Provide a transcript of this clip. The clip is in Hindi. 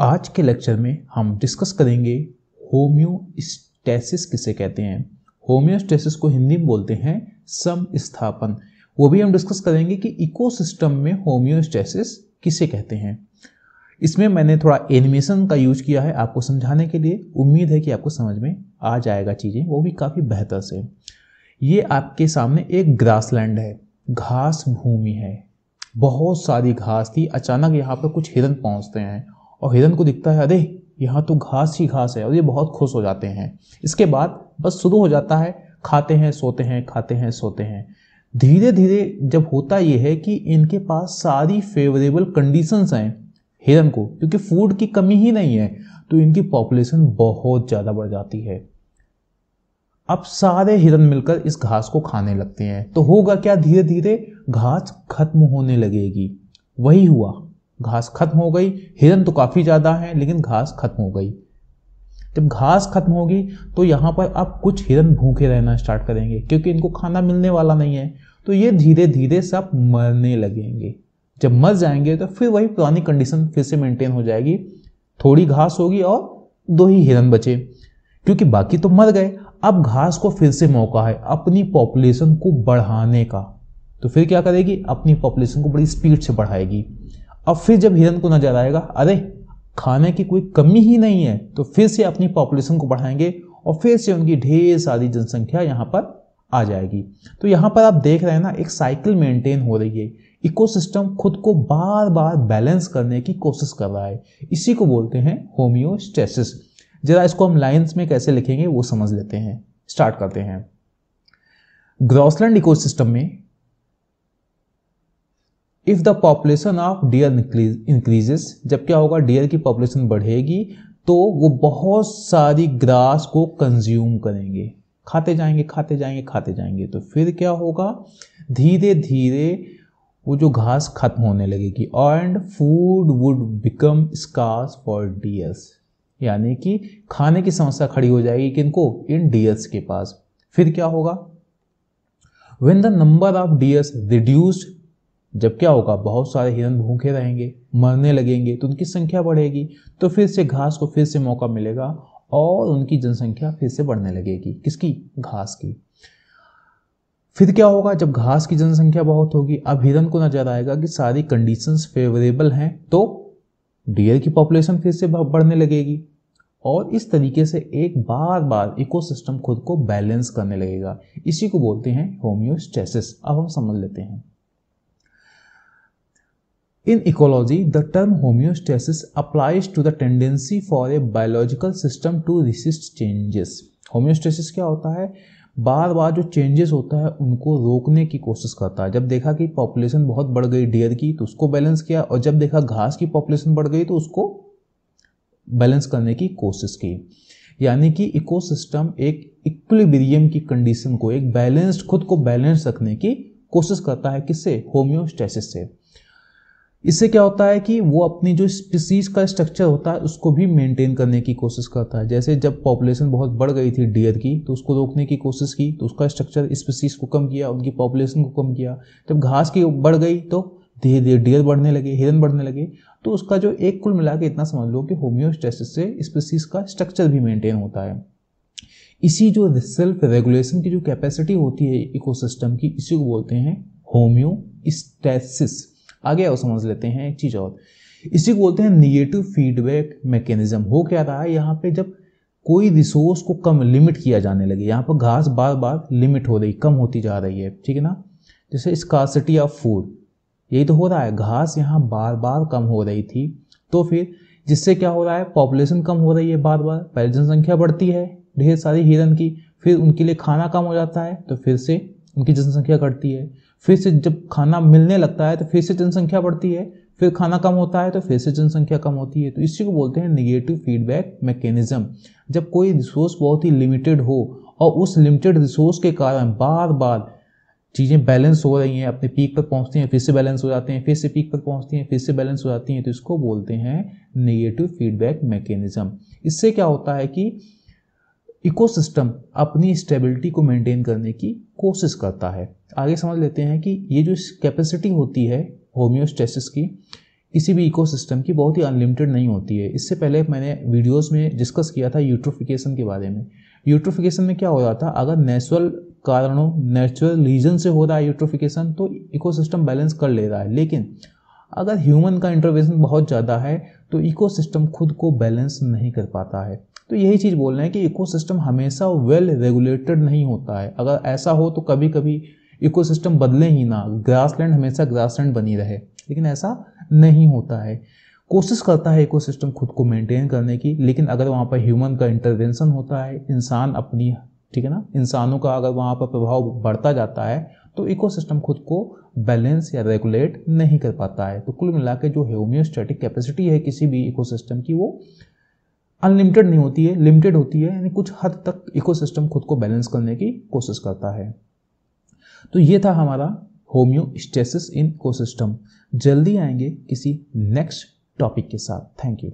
आज के लेक्चर में हम डिस्कस करेंगे होम्योस्टेसिस किसे कहते हैं होम्योस्टेसिस को हिंदी में बोलते हैं सम स्थापन वो भी हम डिस्कस करेंगे कि इकोसिस्टम में होम्योस्टेसिस किसे कहते हैं इसमें मैंने थोड़ा एनिमेशन का यूज किया है आपको समझाने के लिए उम्मीद है कि आपको समझ में आ जाएगा चीज़ें वो भी काफ़ी बेहतर से ये आपके सामने एक ग्रासलैंड है घास भूमि है बहुत सारी घास थी अचानक यहाँ पर कुछ हिरन पहुँचते हैं और हिरन को दिखता है अरे यहाँ तो घास ही घास है और ये बहुत खुश हो जाते हैं इसके बाद बस शुरू हो जाता है खाते हैं सोते हैं खाते हैं सोते हैं धीरे धीरे जब होता ये है कि इनके पास सारी फेवरेबल कंडीशंस हैं हिरन को क्योंकि फूड की कमी ही नहीं है तो इनकी पॉपुलेशन बहुत ज़्यादा बढ़ जाती है अब सारे हिरन मिलकर इस घास को खाने लगते हैं तो होगा क्या धीरे धीरे घास खत्म होने लगेगी वही हुआ घास खत्म हो गई हिरन तो काफ़ी ज़्यादा हैं लेकिन घास खत्म हो गई जब घास खत्म होगी तो यहाँ पर आप कुछ हिरन भूखे रहना स्टार्ट करेंगे क्योंकि इनको खाना मिलने वाला नहीं है तो ये धीरे धीरे सब मरने लगेंगे जब मर जाएंगे तो फिर वही पुरानी कंडीशन फिर से मेंटेन हो जाएगी थोड़ी घास होगी और दो ही हिरन बचे क्योंकि बाकी तो मर गए अब घास को फिर से मौका है अपनी पॉपुलेशन को बढ़ाने का तो फिर क्या करेगी अपनी पॉपुलेशन को बड़ी स्पीड से बढ़ाएगी अब फिर जब हिरन को नजर आएगा अरे खाने की कोई कमी ही नहीं है तो फिर से अपनी पॉपुलेशन को बढ़ाएंगे और फिर से उनकी ढेर सारी जनसंख्या यहाँ पर आ जाएगी तो यहाँ पर आप देख रहे हैं ना एक साइकिल मेंटेन हो रही है इकोसिस्टम खुद को बार बार बैलेंस करने की कोशिश कर रहा है इसी को बोलते हैं होम्योस्टेसिस जरा इसको हम लाइंस में कैसे लिखेंगे वो समझ लेते हैं स्टार्ट करते हैं ग्रॉसलैंड इकोसिस्टम में if the population of deer increases जब क्या होगा डियर की पॉपुलेशन बढ़ेगी तो वो बहुत सारी ग्रास को कंज्यूम करेंगे खाते जाएंगे खाते जाएंगे खाते जाएंगे तो फिर क्या होगा धीरे धीरे वो जो घास खत्म होने लगेगी and food would become scarce for deers यानी कि खाने की समस्या खड़ी हो जाएगी किनको इन डियर्स के पास फिर क्या होगा when the number of deers reduced जब क्या होगा बहुत सारे हिरण भूखे रहेंगे मरने लगेंगे तो उनकी संख्या बढ़ेगी तो फिर से घास को फिर से मौका मिलेगा और उनकी जनसंख्या फिर से बढ़ने लगेगी किसकी घास की फिर क्या होगा जब घास की जनसंख्या बहुत होगी अब हिरन को नजर आएगा कि सारी कंडीशंस फेवरेबल हैं तो डियर की पॉपुलेशन फिर से बढ़ने लगेगी और इस तरीके से एक बार बार इकोसिस्टम खुद को बैलेंस करने लगेगा इसी को बोलते हैं होम्योस्टेसिस अब हम समझ लेते हैं In ecology, the term homeostasis applies to the tendency for a biological system to resist changes. Homeostasis क्या होता है बार बार जो चेंजेस होता है उनको रोकने की कोशिश करता है जब देखा कि पॉपुलेशन बहुत बढ़ गई डियर की तो उसको बैलेंस किया और जब देखा घास की पॉपुलेशन बढ़ गई तो उसको बैलेंस करने की कोशिश की यानी कि इकोसिस्टम एक इक्विलिब्रियम की कंडीशन को एक बैलेंस्ड खुद को बैलेंस रखने की कोशिश करता है किससे होम्योस्टेसिस से इससे क्या होता है कि वो अपनी जो स्पीसीज का स्ट्रक्चर होता है उसको भी मेंटेन करने की कोशिश करता है जैसे जब पॉपुलेशन बहुत बढ़ गई थी डियर की तो उसको रोकने की कोशिश की तो उसका स्ट्रक्चर स्पीसीज को कम किया उनकी पॉपुलेशन को कम किया जब घास की बढ़ गई तो धीरे धीरे डियर बढ़ने लगे हिरन बढ़ने लगे तो उसका जो एक कुल मिला के इतना समझ लो कि होम्योस्टेसिस से स्पीसीज का स्ट्रक्चर भी मेंटेन होता है इसी जो सेल्फ रेगुलेशन की जो कैपेसिटी होती है इकोसिस्टम की इसी को बोलते हैं होम्योस्टेसिस आगे और समझ लेते हैं एक चीज़ और इसी को बोलते हैं निगेटिव फीडबैक मैकेनिज्म हो क्या रहा है यहाँ पे जब कोई रिसोर्स को कम लिमिट किया जाने लगे यहाँ पर घास बार बार लिमिट हो रही कम होती जा रही है ठीक है ना जैसे स्कॉसिटी ऑफ फूड यही तो हो रहा है घास यहाँ बार बार कम हो रही थी तो फिर जिससे क्या हो रहा है पॉपुलेशन कम हो रही है बार बार पहले जनसंख्या बढ़ती है ढेर सारी हिरन की फिर उनके लिए खाना कम हो जाता है तो फिर से उनकी जनसंख्या घटती है फिर से जब खाना मिलने लगता है तो फिर से जनसंख्या बढ़ती है फिर खाना कम होता है तो फिर से जनसंख्या कम होती है तो इसी को बोलते हैं निगेटिव फीडबैक मैकेनिज्म जब कोई रिसोर्स बहुत ही लिमिटेड हो और उस लिमिटेड रिसोर्स के कारण बार बार चीज़ें बैलेंस हो रही हैं अपने पीक पर पहुंचती हैं फिर से बैलेंस हो जाते हैं फिर से पीक पर पहुंचती हैं फिर से बैलेंस हो जाती हैं तो इसको बोलते हैं नेगेटिव फीडबैक मैकेनिज्म इससे क्या होता है कि इकोसिस्टम अपनी स्टेबिलिटी को मेंटेन करने की कोशिश करता है आगे समझ लेते हैं कि ये जो कैपेसिटी होती है होम्योस्टेसिस की किसी भी इकोसिस्टम की बहुत ही अनलिमिटेड नहीं होती है इससे पहले मैंने वीडियोस में डिस्कस किया था यूट्रोफिकेशन के बारे में यूट्रोफिकेशन में क्या हो रहा था अगर नेचुरल कारणों नेचुरल रीजन से हो रहा है यूट्रोफिकेशन तो इकोसिस्टम बैलेंस कर ले रहा है लेकिन अगर ह्यूमन का इंटरवेंशन बहुत ज़्यादा है तो इकोसिस्टम खुद को बैलेंस नहीं कर पाता है तो यही चीज़ बोल रहे हैं कि इकोसिस्टम हमेशा वेल रेगुलेटेड नहीं होता है अगर ऐसा हो तो कभी कभी इकोसिस्टम बदले ही ना ग्रासलैंड हमेशा ग्रासलैंड बनी रहे लेकिन ऐसा नहीं होता है कोशिश करता है इकोसिस्टम खुद को मेंटेन करने की लेकिन अगर वहाँ पर ह्यूमन का इंटरवेंशन होता है इंसान अपनी ठीक है ना इंसानों का अगर वहाँ पर प्रभाव बढ़ता जाता है तो इकोसिस्टम खुद को बैलेंस या रेगुलेट नहीं कर पाता है तो कुल मिला के जो होम्योस्टेटिक कैपेसिटी है किसी भी इकोसिस्टम की वो अनलिमिटेड नहीं होती है लिमिटेड होती है यानी कुछ हद तक इकोसिस्टम खुद को बैलेंस करने की कोशिश करता है तो ये था हमारा होम्योस्टेसिस इन इकोसिस्टम जल्दी आएंगे किसी नेक्स्ट टॉपिक के साथ थैंक यू